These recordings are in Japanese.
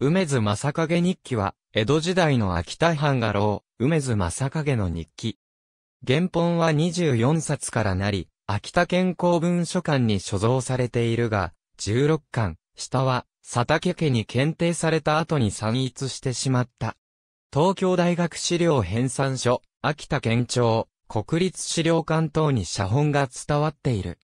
梅津正影日記は、江戸時代の秋田藩画廊、梅津正影の日記。原本は24冊からなり、秋田県公文書館に所蔵されているが、16巻、下は、佐竹家に検定された後に散逸してしまった。東京大学資料編纂所、秋田県庁、国立資料館等に写本が伝わっている。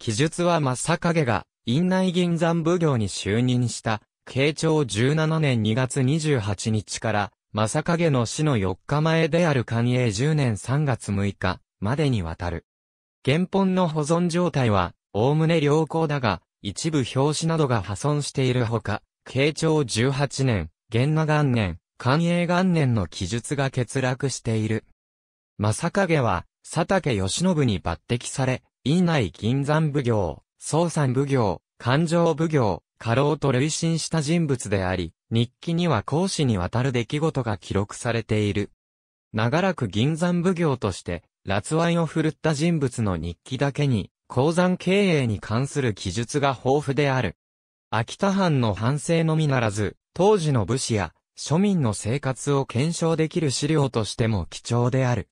記述は正影が、院内銀山奉行に就任した慶長17年2月28日から、正影の死の4日前である寛永10年3月6日までにわたる。原本の保存状態は、おおむね良好だが、一部表紙などが破損しているほか、慶長18年、元和元年、寛永元年の記述が欠落している。正影は、佐竹義信に抜擢され、院内銀山奉行、総山奉行、勘定奉行、過労と累進した人物であり、日記には講師にわたる出来事が記録されている。長らく銀山奉行として、辣腕を振るった人物の日記だけに、鉱山経営に関する記述が豊富である。秋田藩の反省のみならず、当時の武士や庶民の生活を検証できる資料としても貴重である。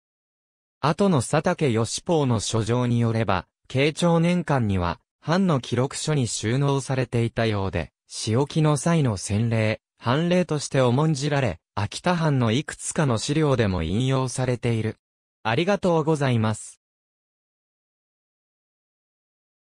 後の佐竹義法の書状によれば、慶長年間には、藩の記録書に収納されていたようで、仕置きの際の洗礼、判例として重んじられ、秋田藩のいくつかの資料でも引用されている。ありがとうございます。